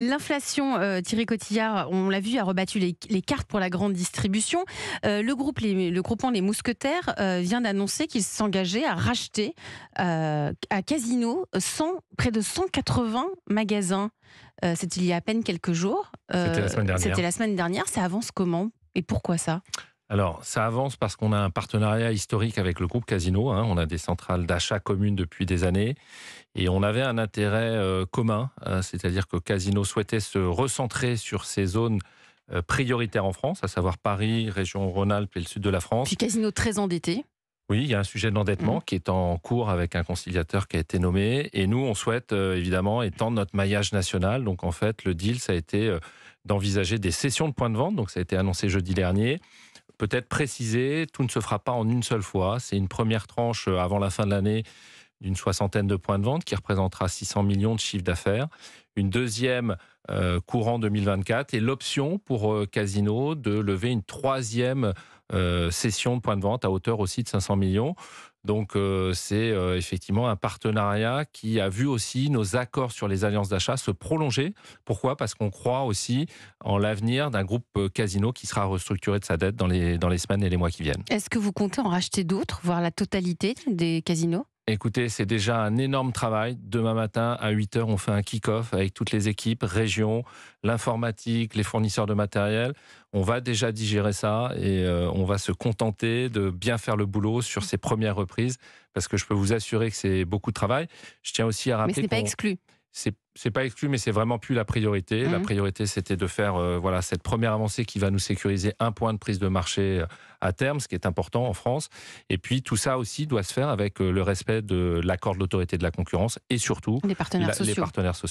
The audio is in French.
L'inflation, euh, Thierry Cotillard, on l'a vu, a rebattu les, cartes pour la grande distribution. Euh, le, groupe, le groupement Les Mousquetaires euh, vient d'annoncer qu'il s'engageait à racheter à Casino près de 180 magasins. C'était il y a à peine quelques jours. C'était la semaine dernière. C'était la semaine dernière. Ça avance comment et pourquoi ça alors, ça avance parce qu'on a un partenariat historique avec le groupe Casino. Hein. On a des centrales d'achat communes depuis des années. Et on avait un intérêt euh, commun, hein. c'est-à-dire que Casino souhaitait se recentrer sur ces zones euh, prioritaires en France, à savoir Paris, région Rhône-Alpes et le sud de la France. Puis Casino très endetté. Oui, il y a un sujet d'endettement mmh. qui est en cours avec un conciliateur qui a été nommé. Et nous, on souhaite euh, évidemment étendre notre maillage national. Donc en fait, le deal, ça a été d'envisager des sessions de points de vente. Donc ça a été annoncé jeudi dernier peut-être préciser, tout ne se fera pas en une seule fois. C'est une première tranche euh, avant la fin de l'année d'une soixantaine de points de vente qui représentera 600 millions de chiffre d'affaires. Une deuxième euh, courant 2024 et l'option pour euh, Casino de lever une troisième session de points de vente à hauteur aussi de 500 millions. Donc euh, c'est euh, effectivement un partenariat qui a vu aussi nos accords sur les alliances d'achat se prolonger. Pourquoi Parce qu'on croit aussi en l'avenir d'un groupe euh, casino qui sera restructuré de sa dette dans les, dans les semaines et les mois qui viennent. Est-ce que vous comptez en racheter d'autres, voire la totalité des casinos Écoutez, c'est déjà un énorme travail. Demain matin, à 8h, on fait un kick-off avec toutes les équipes, régions, l'informatique, les fournisseurs de matériel. On va déjà digérer ça et euh, on va se contenter de bien faire le boulot sur ces premières reprises parce que je peux vous assurer que c'est beaucoup de travail. Je tiens aussi à rappeler. Mais ce n'est pas exclu c'est pas exclu, mais c'est vraiment plus la priorité. La mhm. priorité, c'était de faire euh, voilà cette première avancée qui va nous sécuriser un point de prise de marché euh, à terme, ce qui est important en France. Et puis tout ça aussi doit se faire avec euh, le respect de l'accord de l'autorité de la concurrence et surtout les Les partenaires sociaux.